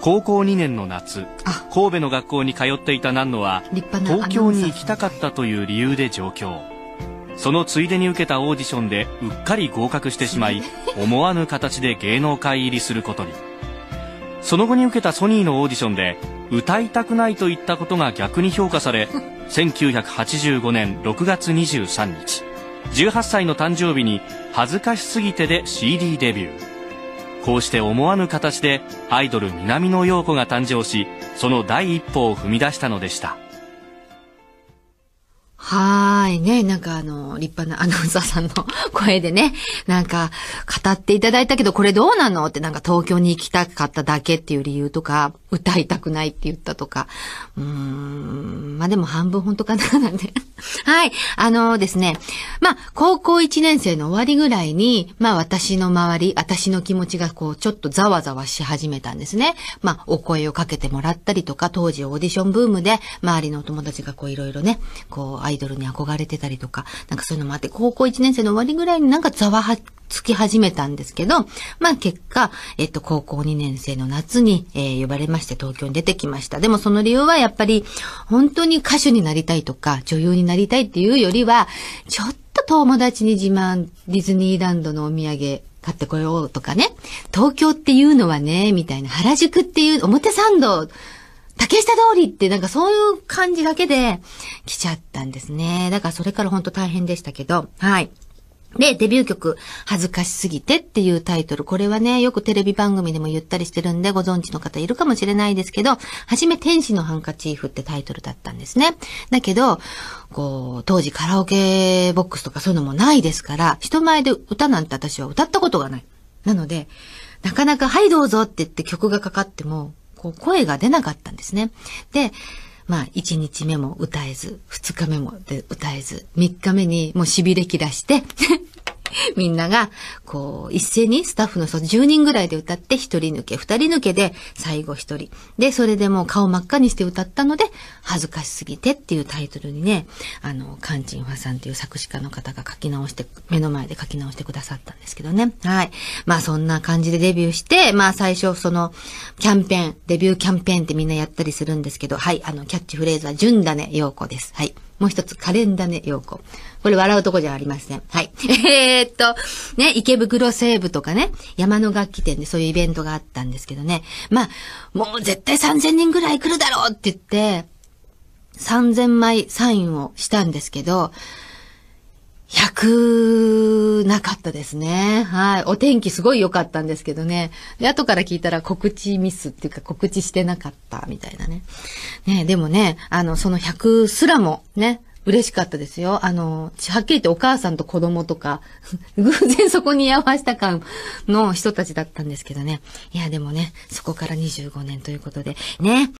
高校2年の夏神戸の学校に通っていた南野は東京に行きたかったという理由で上京そのついでに受けたオーディションでうっかり合格してしまい 思わぬ形で芸能界入りすることにその後に受けたソニーのオーディションで歌いたくないといったことが逆に評価され1985 年6月23日18歳の誕生日に「恥ずかしすぎて」で CD デビューこうして思わぬ形でアイドル南野陽子が誕生し、その第一歩を踏み出したのでした。はーい。ね、なんかあの、立派な アナウンサーさんの声でね、なんか語っていただいたけど、これどうなのってなんか東京に行きたかっただけっていう理由とか、歌いたくないって言ったとか。うーん。まあ、でも半分本当かな、なんで。はい。あのですね。まあ、高校1年生の終わりぐらいに、まあ、私の周り、私の気持ちがこう、ちょっとざわざわし始めたんですね。まあ、お声をかけてもらったりとか、当時オーディションブームで、周りのお友達がこう、いろいろね、こう、アイドルに憧れてたりとか、なんかそういうのもあって、高校1年生の終わりぐらいになんかざわは、つき始めたんですけど、まあ結果、えっと、高校2年生の夏に、えー、呼ばれまして東京に出てきました。でもその理由はやっぱり、本当に歌手になりたいとか、女優になりたいっていうよりは、ちょっと友達に自慢、ディズニーランドのお土産、買ってこようとかね。東京っていうのはね、みたいな。原宿っていう、表参道、竹下通りってなんかそういう感じだけで来ちゃったんですね。だからそれから本当大変でしたけど、はい。で、デビュー曲、恥ずかしすぎてっていうタイトル。これはね、よくテレビ番組でも言ったりしてるんで、ご存知の方いるかもしれないですけど、はじめ天使のハンカチーフってタイトルだったんですね。だけど、こう、当時カラオケボックスとかそういうのもないですから、人前で歌なんて私は歌ったことがない。なので、なかなか、はいどうぞって言って曲がかかっても、こう、声が出なかったんですね。で、まあ、1日目も歌えず、2日目もで歌えず、3日目にもう痺れきらして みんなが、こう、一斉にスタッフの人10人ぐらいで歌って、1人抜け、2人抜けで、最後1人。で、それでもう顔真っ赤にして歌ったので、恥ずかしすぎてっていうタイトルにね、あの、カンチンファさんっていう作詞家の方が書き直して、目の前で書き直してくださったんですけどね。はい。まあそんな感じでデビューして、まあ最初その、キャンペーン、デビューキャンペーンってみんなやったりするんですけど、はい、あの、キャッチフレーズは、純だね、陽子です。はい。もう一つ、カレンダネ陽子。これ笑うとこじゃありません。はい。えっと、ね、池袋西部とかね、山の楽器店でそういうイベントがあったんですけどね。まあ、もう絶対3000人ぐらい来るだろうって言って、3000枚サインをしたんですけど、100なかったですね。はい。お天気すごい良かったんですけどね。で、後から聞いたら告知ミスっていうか告知してなかったみたいなね。ねでもね、あの、その100すらもね、嬉しかったですよ。あの、はっきり言ってお母さんと子供とか、偶然そこに居合わせた感の人たちだったんですけどね。いや、でもね、そこから25年ということで、ね、